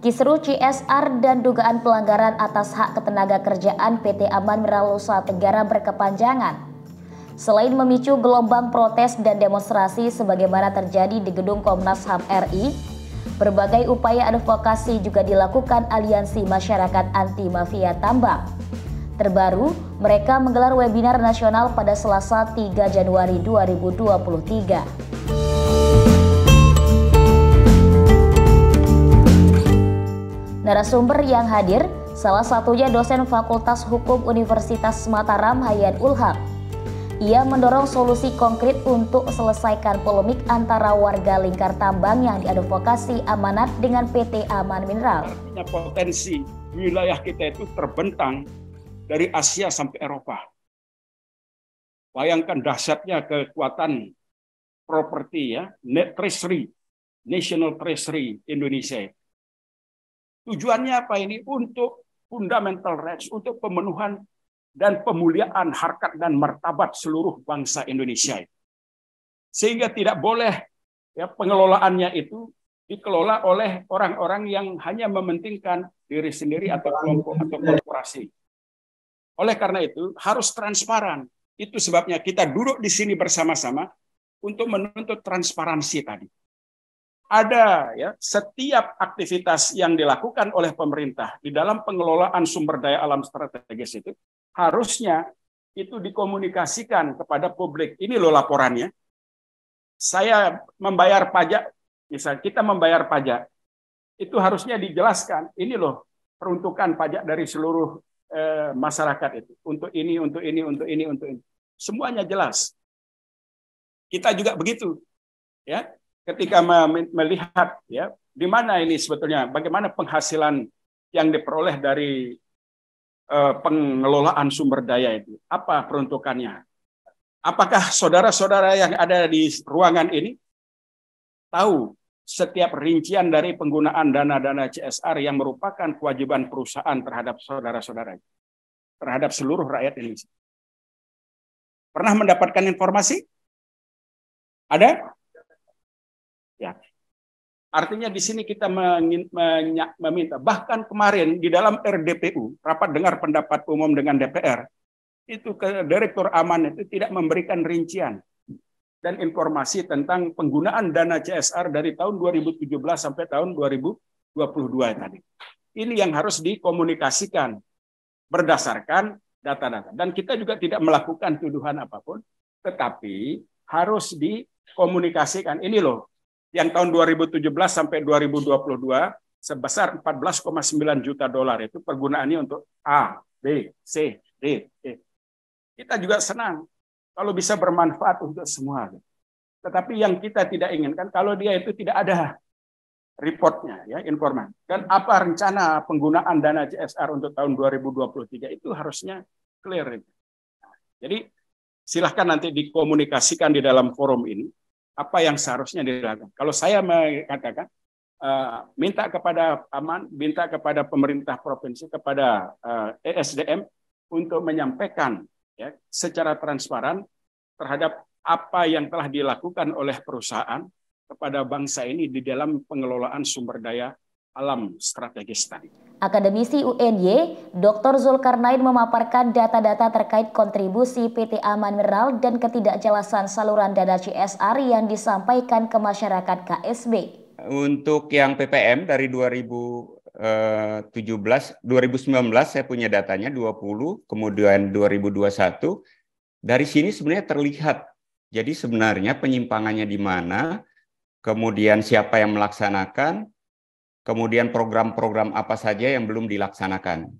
Kisru CSR dan dugaan pelanggaran atas hak ketenaga kerjaan PT Aman Meralusa Tenggara berkepanjangan. Selain memicu gelombang protes dan demonstrasi sebagaimana terjadi di gedung Komnas HAM RI, berbagai upaya advokasi juga dilakukan aliansi masyarakat anti mafia tambang. Terbaru, mereka menggelar webinar nasional pada Selasa 3 Januari 2023. Narasumber yang hadir, salah satunya dosen Fakultas Hukum Universitas Mataram Hayat Ulham. Ia mendorong solusi konkret untuk selesaikan polemik antara warga lingkar tambang yang diadvokasi amanat dengan PT Aman Mineral. Artinya potensi wilayah kita itu terbentang dari Asia sampai Eropa. Bayangkan dahsyatnya kekuatan properti ya, net treasury, national treasury Indonesia Tujuannya apa ini? Untuk fundamental rights, untuk pemenuhan dan pemuliaan harkat dan martabat seluruh bangsa Indonesia. Sehingga tidak boleh ya pengelolaannya itu dikelola oleh orang-orang yang hanya mementingkan diri sendiri atau kelompok atau korporasi. Oleh karena itu harus transparan. Itu sebabnya kita duduk di sini bersama-sama untuk menuntut transparansi tadi ada ya setiap aktivitas yang dilakukan oleh pemerintah di dalam pengelolaan sumber daya alam strategis itu harusnya itu dikomunikasikan kepada publik. Ini loh laporannya. Saya membayar pajak, misal kita membayar pajak, itu harusnya dijelaskan. Ini loh peruntukan pajak dari seluruh eh, masyarakat itu untuk ini, untuk ini, untuk ini, untuk ini. Semuanya jelas. Kita juga begitu, ya ketika melihat ya di mana ini sebetulnya bagaimana penghasilan yang diperoleh dari eh, pengelolaan sumber daya itu apa peruntukannya apakah saudara-saudara yang ada di ruangan ini tahu setiap rincian dari penggunaan dana-dana CSR yang merupakan kewajiban perusahaan terhadap saudara-saudara terhadap seluruh rakyat Indonesia pernah mendapatkan informasi ada Ya. Artinya di sini kita meminta bahkan kemarin di dalam RDPU rapat dengar pendapat umum dengan DPR itu ke Direktur Aman itu tidak memberikan rincian dan informasi tentang penggunaan dana CSR dari tahun 2017 sampai tahun 2022 tadi. Ini yang harus dikomunikasikan berdasarkan data-data dan kita juga tidak melakukan tuduhan apapun tetapi harus dikomunikasikan ini loh yang tahun 2017 sampai 2022 sebesar 14,9 juta dolar itu pergunaannya untuk A, B, C, D, E. Kita juga senang kalau bisa bermanfaat untuk semua. Tetapi yang kita tidak inginkan kalau dia itu tidak ada reportnya, ya informan. Dan apa rencana penggunaan dana CSR untuk tahun 2023 itu harusnya clear. Jadi silahkan nanti dikomunikasikan di dalam forum ini apa yang seharusnya dilakukan. Kalau saya mengatakan eh, minta kepada aman, minta kepada pemerintah provinsi, kepada ESDM eh, e untuk menyampaikan ya, secara transparan terhadap apa yang telah dilakukan oleh perusahaan kepada bangsa ini di dalam pengelolaan sumber daya alam strategis tadi. Akademisi UNY, Dr. Zulkarnain memaparkan data-data terkait kontribusi PT Aman Mineral dan ketidakjelasan saluran dana CSR yang disampaikan ke masyarakat KSB. Untuk yang PPM dari 2017, 2019 eh, saya punya datanya 20, kemudian 2021. Dari sini sebenarnya terlihat, jadi sebenarnya penyimpangannya di mana, kemudian siapa yang melaksanakan, kemudian program-program apa saja yang belum dilaksanakan.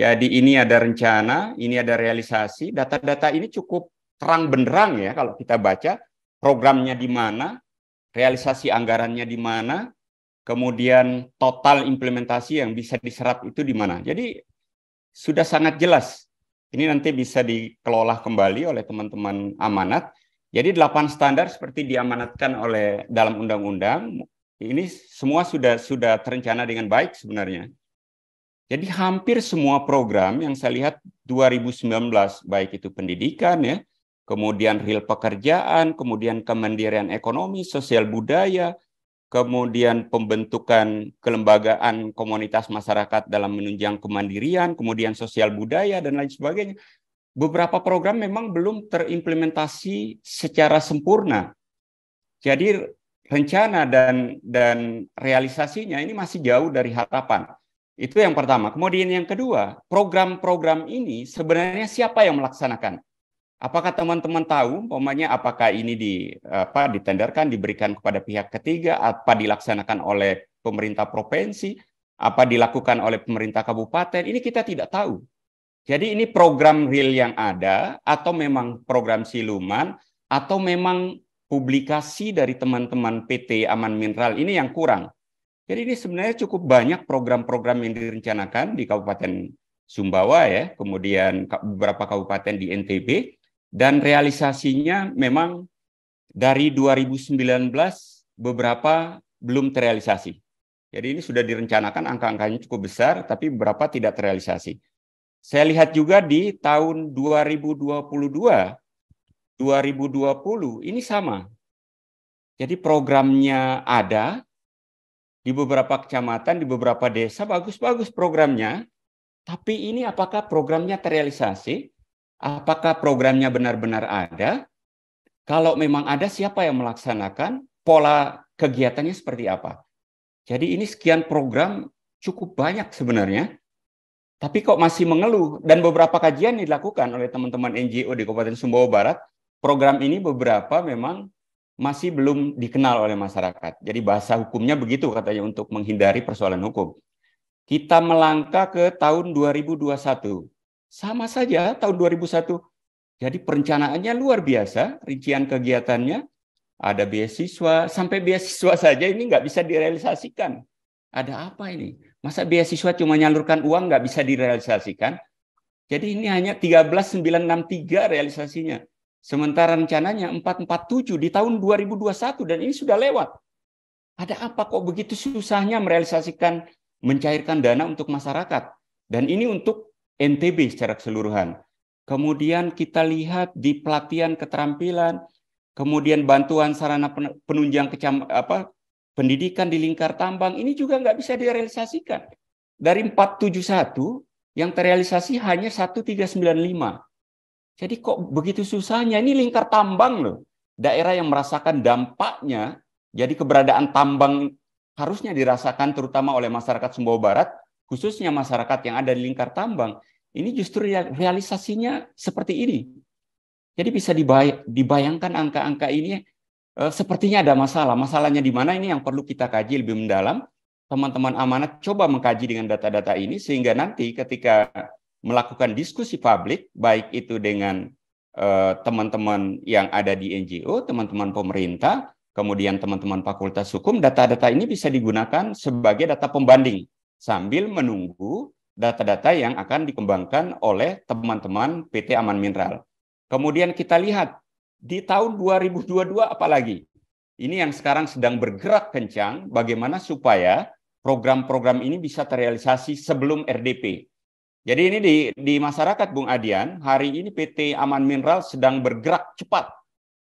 Jadi ini ada rencana, ini ada realisasi, data-data ini cukup terang benderang ya kalau kita baca programnya di mana, realisasi anggarannya di mana, kemudian total implementasi yang bisa diserap itu di mana. Jadi sudah sangat jelas. Ini nanti bisa dikelola kembali oleh teman-teman amanat jadi delapan standar seperti diamanatkan oleh dalam undang-undang ini semua sudah sudah terencana dengan baik sebenarnya. Jadi hampir semua program yang saya lihat 2019 baik itu pendidikan ya, kemudian real pekerjaan, kemudian kemandirian ekonomi, sosial budaya, kemudian pembentukan kelembagaan komunitas masyarakat dalam menunjang kemandirian, kemudian sosial budaya dan lain sebagainya beberapa program memang belum terimplementasi secara sempurna. Jadi rencana dan dan realisasinya ini masih jauh dari harapan. Itu yang pertama. Kemudian yang kedua, program-program ini sebenarnya siapa yang melaksanakan? Apakah teman-teman tahu, umpamanya apakah ini di apa ditenderkan diberikan kepada pihak ketiga, apa dilaksanakan oleh pemerintah provinsi, apa dilakukan oleh pemerintah kabupaten? Ini kita tidak tahu. Jadi ini program real yang ada atau memang program siluman atau memang publikasi dari teman-teman PT Aman Mineral ini yang kurang. Jadi ini sebenarnya cukup banyak program-program yang direncanakan di Kabupaten Sumbawa ya, kemudian beberapa kabupaten di NTB dan realisasinya memang dari 2019 beberapa belum terrealisasi. Jadi ini sudah direncanakan angka-angkanya cukup besar tapi beberapa tidak terrealisasi. Saya lihat juga di tahun 2022, 2020 ini sama. Jadi programnya ada di beberapa kecamatan, di beberapa desa bagus-bagus programnya. Tapi ini apakah programnya terrealisasi? Apakah programnya benar-benar ada? Kalau memang ada siapa yang melaksanakan? Pola kegiatannya seperti apa? Jadi ini sekian program cukup banyak sebenarnya tapi kok masih mengeluh. Dan beberapa kajian dilakukan oleh teman-teman NGO di Kabupaten Sumbawa Barat, program ini beberapa memang masih belum dikenal oleh masyarakat. Jadi bahasa hukumnya begitu katanya untuk menghindari persoalan hukum. Kita melangkah ke tahun 2021. Sama saja tahun 2001. Jadi perencanaannya luar biasa, rincian kegiatannya, ada beasiswa, sampai beasiswa saja ini nggak bisa direalisasikan. Ada apa ini? Masa beasiswa cuma nyalurkan uang nggak bisa direalisasikan? Jadi ini hanya 13963 realisasinya. Sementara rencananya 447 di tahun 2021 dan ini sudah lewat. Ada apa kok begitu susahnya merealisasikan mencairkan dana untuk masyarakat? Dan ini untuk NTB secara keseluruhan. Kemudian kita lihat di pelatihan keterampilan, kemudian bantuan sarana penunjang kecam, apa, pendidikan di lingkar tambang ini juga nggak bisa direalisasikan. Dari 471 yang terrealisasi hanya 1395. Jadi kok begitu susahnya? Ini lingkar tambang loh. Daerah yang merasakan dampaknya, jadi keberadaan tambang harusnya dirasakan terutama oleh masyarakat Sumbawa Barat, khususnya masyarakat yang ada di lingkar tambang. Ini justru realisasinya seperti ini. Jadi bisa dibayangkan angka-angka ini Eh, sepertinya ada masalah. Masalahnya di mana ini yang perlu kita kaji lebih mendalam. Teman-teman amanat coba mengkaji dengan data-data ini sehingga nanti ketika melakukan diskusi publik baik itu dengan eh, teman-teman uh, yang ada di NGO, teman-teman pemerintah, kemudian teman-teman fakultas hukum, data-data ini bisa digunakan sebagai data pembanding sambil menunggu data-data yang akan dikembangkan oleh teman-teman PT Aman Mineral. Kemudian kita lihat di tahun 2022 apalagi? Ini yang sekarang sedang bergerak kencang bagaimana supaya program-program ini bisa terrealisasi sebelum RDP. Jadi ini di, di masyarakat Bung Adian, hari ini PT Aman Mineral sedang bergerak cepat.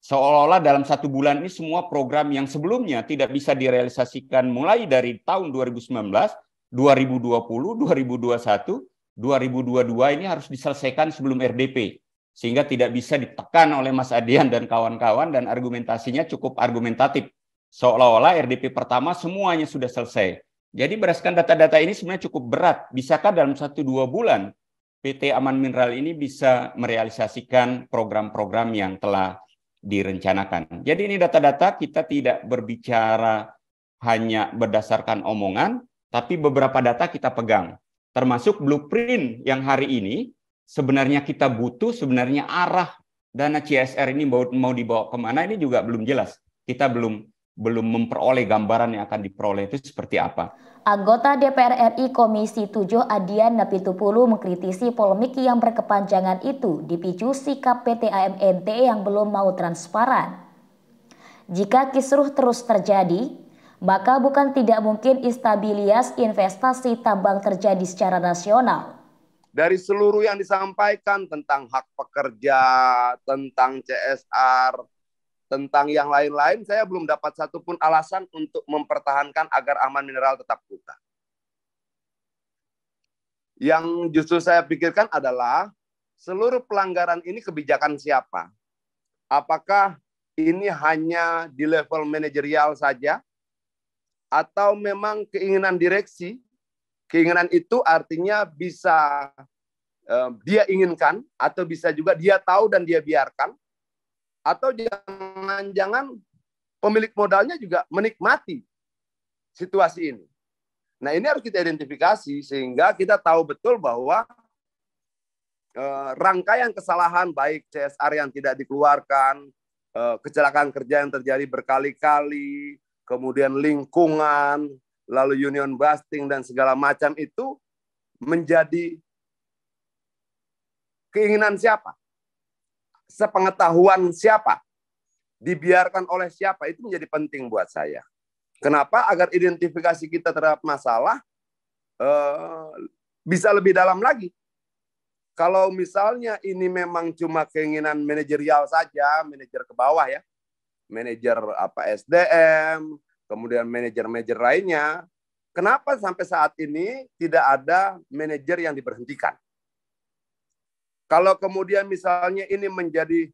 Seolah-olah dalam satu bulan ini semua program yang sebelumnya tidak bisa direalisasikan mulai dari tahun 2019, 2020, 2021, 2022 ini harus diselesaikan sebelum RDP sehingga tidak bisa ditekan oleh Mas Adian dan kawan-kawan dan argumentasinya cukup argumentatif. Seolah-olah RDP pertama semuanya sudah selesai. Jadi berdasarkan data-data ini sebenarnya cukup berat. Bisakah dalam satu dua bulan PT Aman Mineral ini bisa merealisasikan program-program yang telah direncanakan? Jadi ini data-data kita tidak berbicara hanya berdasarkan omongan, tapi beberapa data kita pegang. Termasuk blueprint yang hari ini sebenarnya kita butuh, sebenarnya arah dana CSR ini mau, mau dibawa kemana ini juga belum jelas. Kita belum belum memperoleh gambaran yang akan diperoleh itu seperti apa. Anggota DPR RI Komisi 7 Adian Napitupulu mengkritisi polemik yang berkepanjangan itu dipicu sikap PT AMNT yang belum mau transparan. Jika kisruh terus terjadi, maka bukan tidak mungkin instabilitas investasi tambang terjadi secara nasional dari seluruh yang disampaikan tentang hak pekerja, tentang CSR, tentang yang lain-lain, saya belum dapat satupun alasan untuk mempertahankan agar aman mineral tetap buka. Yang justru saya pikirkan adalah seluruh pelanggaran ini kebijakan siapa? Apakah ini hanya di level manajerial saja atau memang keinginan direksi Keinginan itu artinya bisa eh, dia inginkan atau bisa juga dia tahu dan dia biarkan atau jangan-jangan pemilik modalnya juga menikmati situasi ini. Nah, ini harus kita identifikasi sehingga kita tahu betul bahwa eh, rangkaian kesalahan baik CSR yang tidak dikeluarkan, eh, kecelakaan kerja yang terjadi berkali-kali, kemudian lingkungan, lalu union busting dan segala macam itu menjadi keinginan siapa? Sepengetahuan siapa? Dibiarkan oleh siapa? Itu menjadi penting buat saya. Kenapa? Agar identifikasi kita terhadap masalah eh, bisa lebih dalam lagi. Kalau misalnya ini memang cuma keinginan manajerial saja, manajer ke bawah ya, manajer apa SDM, kemudian manajer-manajer lainnya. Kenapa sampai saat ini tidak ada manajer yang diberhentikan? Kalau kemudian misalnya ini menjadi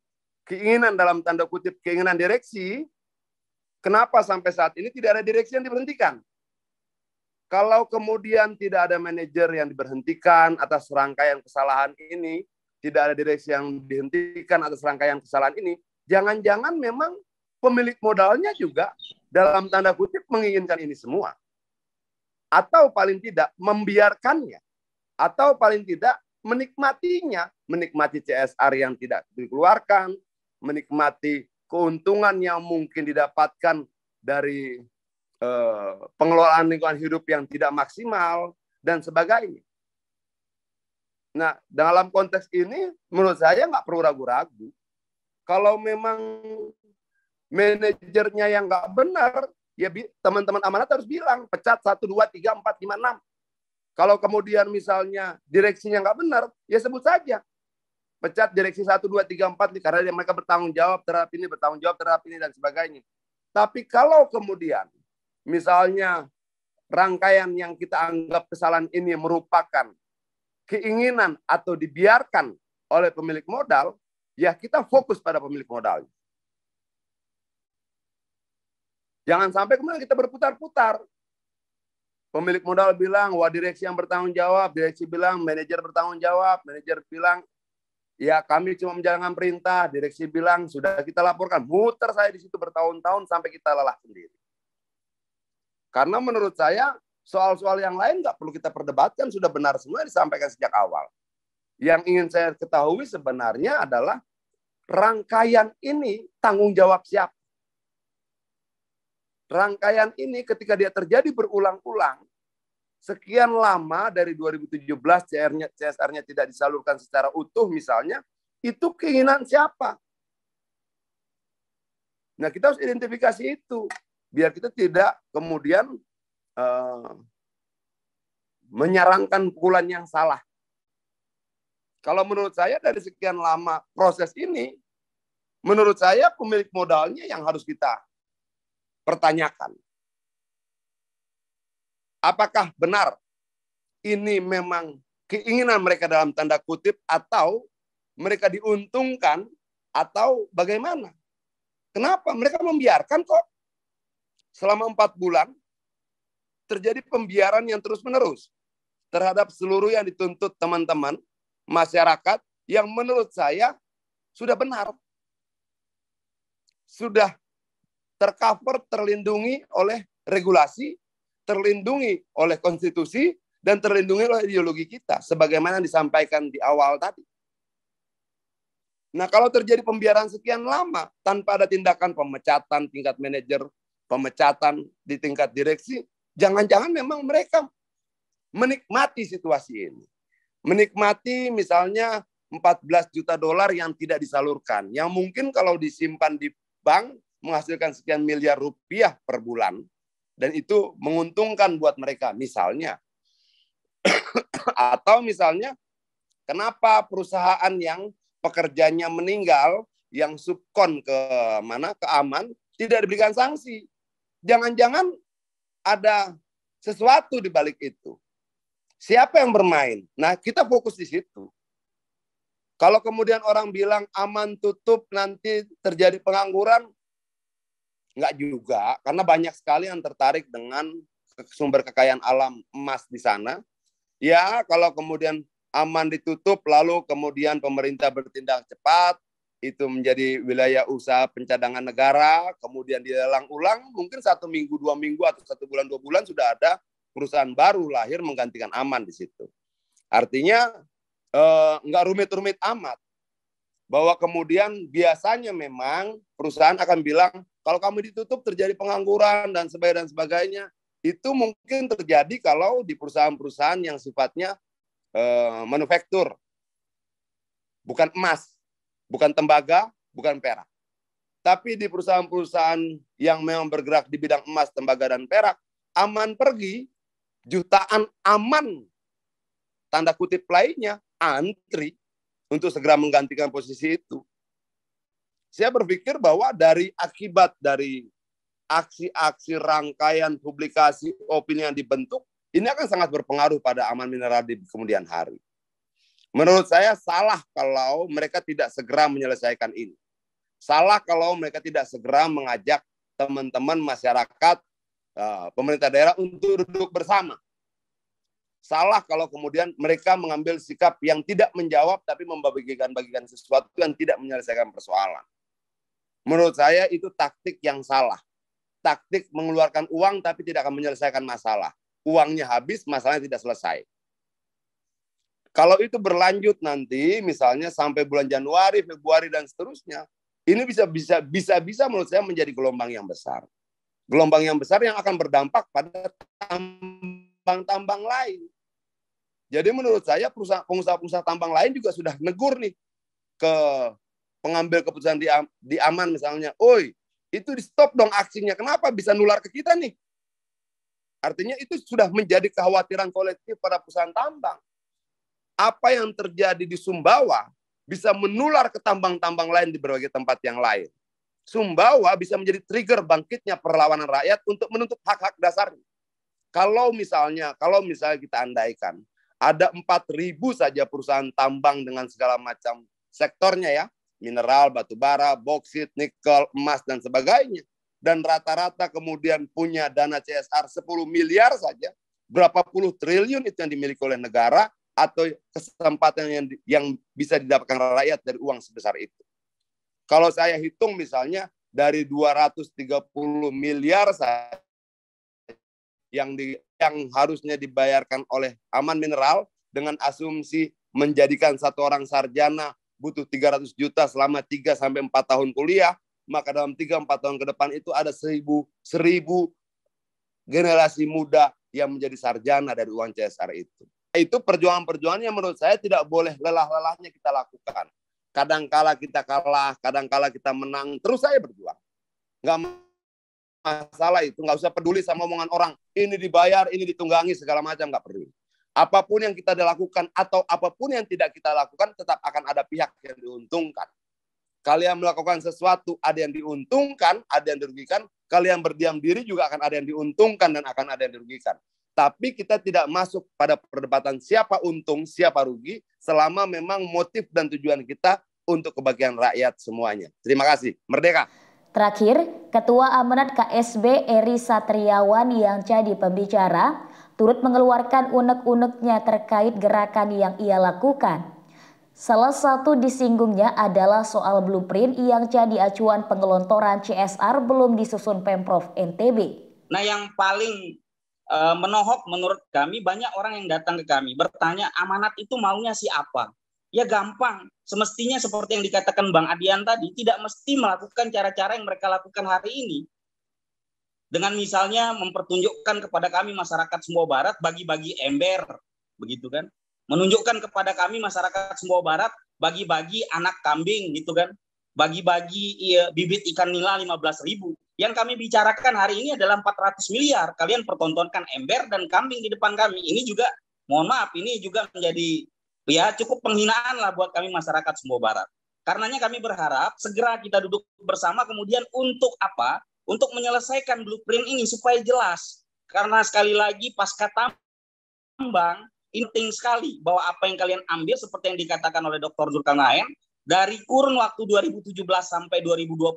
keinginan dalam tanda kutip keinginan direksi, kenapa sampai saat ini tidak ada direksi yang diberhentikan? Kalau kemudian tidak ada manajer yang diberhentikan atas rangkaian kesalahan ini, tidak ada direksi yang dihentikan atas rangkaian kesalahan ini, jangan-jangan memang pemilik modalnya juga dalam tanda kutip menginginkan ini semua atau paling tidak membiarkannya atau paling tidak menikmatinya, menikmati CSR yang tidak dikeluarkan, menikmati keuntungan yang mungkin didapatkan dari eh, pengelolaan lingkungan hidup yang tidak maksimal dan sebagainya. Nah, dalam konteks ini menurut saya nggak perlu ragu-ragu. Kalau memang manajernya yang nggak benar, ya teman-teman amanat harus bilang pecat satu dua tiga empat lima enam. Kalau kemudian misalnya direksinya nggak benar, ya sebut saja pecat direksi satu dua tiga empat karena mereka bertanggung jawab terhadap ini, bertanggung jawab terhadap ini dan sebagainya. Tapi kalau kemudian misalnya rangkaian yang kita anggap kesalahan ini merupakan keinginan atau dibiarkan oleh pemilik modal, ya kita fokus pada pemilik modalnya. Jangan sampai kemudian kita berputar-putar. Pemilik modal bilang, wah direksi yang bertanggung jawab, direksi bilang, manajer bertanggung jawab, manajer bilang, ya kami cuma menjalankan perintah, direksi bilang, sudah kita laporkan. Muter saya di situ bertahun-tahun sampai kita lelah sendiri. Karena menurut saya, soal-soal yang lain nggak perlu kita perdebatkan, sudah benar semua disampaikan sejak awal. Yang ingin saya ketahui sebenarnya adalah rangkaian ini tanggung jawab siapa? Rangkaian ini ketika dia terjadi berulang-ulang, sekian lama dari 2017 csr nya CSR-nya tidak disalurkan secara utuh misalnya, itu keinginan siapa? Nah, kita harus identifikasi itu biar kita tidak kemudian uh, eh, menyarankan pukulan yang salah. Kalau menurut saya dari sekian lama proses ini, menurut saya pemilik modalnya yang harus kita pertanyakan. Apakah benar ini memang keinginan mereka dalam tanda kutip atau mereka diuntungkan atau bagaimana? Kenapa mereka membiarkan kok selama empat bulan terjadi pembiaran yang terus-menerus terhadap seluruh yang dituntut teman-teman masyarakat yang menurut saya sudah benar. Sudah tercover, terlindungi oleh regulasi, terlindungi oleh konstitusi, dan terlindungi oleh ideologi kita, sebagaimana disampaikan di awal tadi. Nah, kalau terjadi pembiaran sekian lama tanpa ada tindakan pemecatan tingkat manajer, pemecatan di tingkat direksi, jangan-jangan memang mereka menikmati situasi ini. Menikmati misalnya 14 juta dolar yang tidak disalurkan, yang mungkin kalau disimpan di bank menghasilkan sekian miliar rupiah per bulan dan itu menguntungkan buat mereka misalnya atau misalnya kenapa perusahaan yang pekerjanya meninggal yang subkon ke mana ke aman tidak diberikan sanksi jangan-jangan ada sesuatu di balik itu siapa yang bermain nah kita fokus di situ kalau kemudian orang bilang aman tutup nanti terjadi pengangguran Enggak juga, karena banyak sekali yang tertarik dengan sumber kekayaan alam emas di sana. Ya, kalau kemudian aman ditutup lalu kemudian pemerintah bertindak cepat, itu menjadi wilayah usaha pencadangan negara, kemudian dilelang ulang, mungkin satu minggu, dua minggu, atau satu bulan, dua bulan sudah ada perusahaan baru lahir menggantikan aman di situ. Artinya eh, nggak rumit-rumit amat. Bahwa kemudian biasanya memang perusahaan akan bilang, kalau kami ditutup terjadi pengangguran dan sebagainya dan sebagainya. Itu mungkin terjadi kalau di perusahaan-perusahaan yang sifatnya uh, manufaktur. Bukan emas, bukan tembaga, bukan perak. Tapi di perusahaan-perusahaan yang memang bergerak di bidang emas, tembaga dan perak, aman pergi, jutaan aman tanda kutip lainnya antri untuk segera menggantikan posisi itu saya berpikir bahwa dari akibat dari aksi-aksi rangkaian publikasi opini yang dibentuk, ini akan sangat berpengaruh pada aman mineral di kemudian hari. Menurut saya salah kalau mereka tidak segera menyelesaikan ini. Salah kalau mereka tidak segera mengajak teman-teman masyarakat, eh, pemerintah daerah untuk duduk bersama. Salah kalau kemudian mereka mengambil sikap yang tidak menjawab tapi membagikan-bagikan sesuatu yang tidak menyelesaikan persoalan Menurut saya itu taktik yang salah. Taktik mengeluarkan uang tapi tidak akan menyelesaikan masalah. Uangnya habis, masalahnya tidak selesai. Kalau itu berlanjut nanti, misalnya sampai bulan Januari, Februari dan seterusnya, ini bisa bisa bisa bisa menurut saya menjadi gelombang yang besar. Gelombang yang besar yang akan berdampak pada tambang-tambang lain. Jadi menurut saya pengusaha-pengusaha tambang lain juga sudah negur nih ke pengambil keputusan di, di aman misalnya, oi itu di stop dong aksinya, kenapa bisa nular ke kita nih? Artinya itu sudah menjadi kekhawatiran kolektif pada perusahaan tambang. Apa yang terjadi di Sumbawa bisa menular ke tambang-tambang lain di berbagai tempat yang lain. Sumbawa bisa menjadi trigger bangkitnya perlawanan rakyat untuk menuntut hak-hak dasarnya. Kalau misalnya, kalau misalnya kita andaikan, ada 4.000 saja perusahaan tambang dengan segala macam sektornya ya, mineral, batu bara, boksit, nikel, emas, dan sebagainya. Dan rata-rata kemudian punya dana CSR 10 miliar saja, berapa puluh triliun itu yang dimiliki oleh negara, atau kesempatan yang, yang bisa didapatkan rakyat dari uang sebesar itu. Kalau saya hitung misalnya dari 230 miliar saja yang di, yang harusnya dibayarkan oleh Aman Mineral dengan asumsi menjadikan satu orang sarjana butuh 300 juta selama 3 sampai 4 tahun kuliah, maka dalam 3 4 tahun ke depan itu ada 1000 1000 generasi muda yang menjadi sarjana dari uang CSR itu. Itu perjuangan-perjuangan yang menurut saya tidak boleh lelah-lelahnya kita lakukan. kadang-kala kita kalah, kadang-kala kita menang, terus saya berjuang. Nggak masalah itu, nggak usah peduli sama omongan orang. Ini dibayar, ini ditunggangi, segala macam, nggak peduli. Apapun yang kita lakukan atau apapun yang tidak kita lakukan tetap akan ada pihak yang diuntungkan. Kalian melakukan sesuatu, ada yang diuntungkan, ada yang dirugikan. Kalian berdiam diri juga akan ada yang diuntungkan dan akan ada yang dirugikan. Tapi kita tidak masuk pada perdebatan siapa untung, siapa rugi, selama memang motif dan tujuan kita untuk kebahagiaan rakyat semuanya. Terima kasih. Merdeka! Terakhir, Ketua Amanat KSB Eri Satriawan yang jadi pembicara turut mengeluarkan unek-uneknya terkait gerakan yang ia lakukan. Salah satu disinggungnya adalah soal blueprint yang jadi acuan pengelontoran CSR belum disusun Pemprov NTB. Nah yang paling e, menohok menurut kami banyak orang yang datang ke kami bertanya amanat itu maunya siapa? Ya gampang, semestinya seperti yang dikatakan Bang Adian tadi, tidak mesti melakukan cara-cara yang mereka lakukan hari ini dengan misalnya mempertunjukkan kepada kami masyarakat semua barat bagi-bagi ember begitu kan menunjukkan kepada kami masyarakat semua barat bagi-bagi anak kambing gitu kan bagi-bagi iya, bibit ikan nila 15 ribu yang kami bicarakan hari ini adalah 400 miliar kalian pertontonkan ember dan kambing di depan kami ini juga mohon maaf ini juga menjadi ya cukup penghinaan lah buat kami masyarakat semua barat karenanya kami berharap segera kita duduk bersama kemudian untuk apa untuk menyelesaikan blueprint ini supaya jelas. Karena sekali lagi pas kata tambang inting sekali bahwa apa yang kalian ambil seperti yang dikatakan oleh Dr. Zulkarnain dari kurun waktu 2017 sampai 2022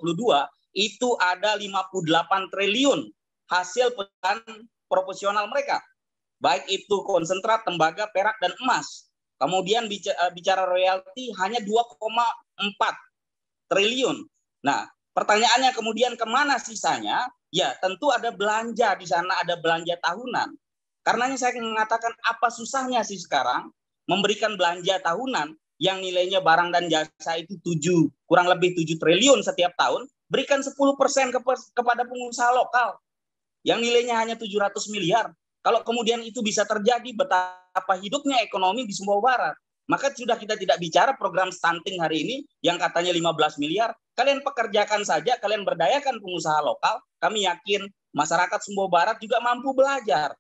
itu ada 58 triliun hasil pekan proporsional mereka. Baik itu konsentrat, tembaga, perak, dan emas. Kemudian bicara royalti hanya 2,4 triliun. Nah, Pertanyaannya kemudian kemana sisanya? Ya tentu ada belanja di sana, ada belanja tahunan. Karenanya saya mengatakan apa susahnya sih sekarang memberikan belanja tahunan yang nilainya barang dan jasa itu 7, kurang lebih 7 triliun setiap tahun, berikan 10% ke, kepada pengusaha lokal yang nilainya hanya 700 miliar. Kalau kemudian itu bisa terjadi, betapa hidupnya ekonomi di Sumbawa Barat. Maka sudah kita tidak bicara program stunting hari ini yang katanya 15 miliar. Kalian pekerjakan saja, kalian berdayakan pengusaha lokal. Kami yakin masyarakat Sumbawa Barat juga mampu belajar.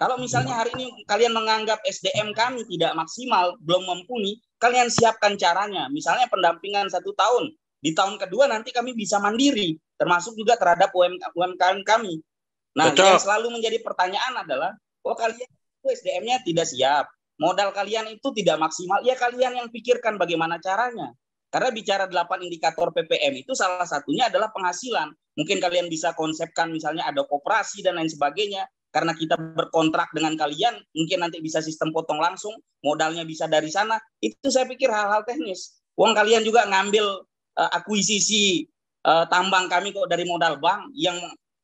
Kalau misalnya hari ini kalian menganggap SDM kami tidak maksimal, belum mumpuni, kalian siapkan caranya. Misalnya pendampingan satu tahun. Di tahun kedua nanti kami bisa mandiri, termasuk juga terhadap UMKM kami. Nah, Betul. yang selalu menjadi pertanyaan adalah, oh kalian SDM-nya tidak siap Modal kalian itu tidak maksimal. Ya kalian yang pikirkan bagaimana caranya. Karena bicara delapan indikator PPM itu salah satunya adalah penghasilan. Mungkin kalian bisa konsepkan misalnya ada koperasi dan lain sebagainya. Karena kita berkontrak dengan kalian, mungkin nanti bisa sistem potong langsung, modalnya bisa dari sana. Itu saya pikir hal-hal teknis. Uang kalian juga ngambil uh, akuisisi uh, tambang kami kok dari modal bank yang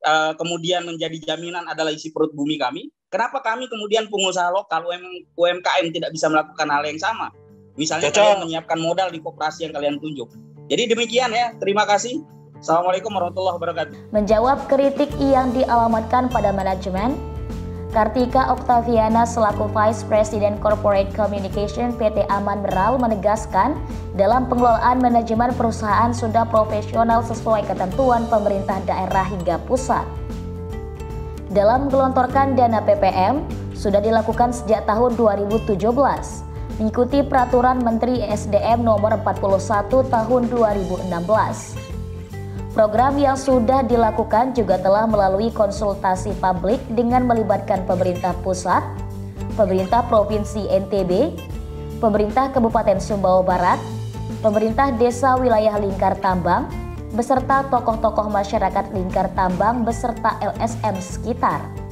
uh, kemudian menjadi jaminan adalah isi perut bumi kami. Kenapa kami kemudian pengusaha lokal UM, UMKM tidak bisa melakukan hal yang sama? Misalnya Cocok. kalian menyiapkan modal di koperasi yang kalian tunjuk. Jadi demikian ya. Terima kasih. Assalamualaikum warahmatullahi wabarakatuh. Menjawab kritik yang dialamatkan pada manajemen, Kartika Oktaviana selaku Vice President Corporate Communication PT Aman Meral menegaskan dalam pengelolaan manajemen perusahaan sudah profesional sesuai ketentuan pemerintah daerah hingga pusat dalam menggelontorkan dana PPM sudah dilakukan sejak tahun 2017 mengikuti peraturan Menteri SDM nomor 41 tahun 2016. Program yang sudah dilakukan juga telah melalui konsultasi publik dengan melibatkan pemerintah pusat, pemerintah provinsi NTB, pemerintah Kabupaten Sumbawa Barat, pemerintah desa wilayah Lingkar Tambang, beserta tokoh-tokoh masyarakat lingkar tambang beserta LSM sekitar.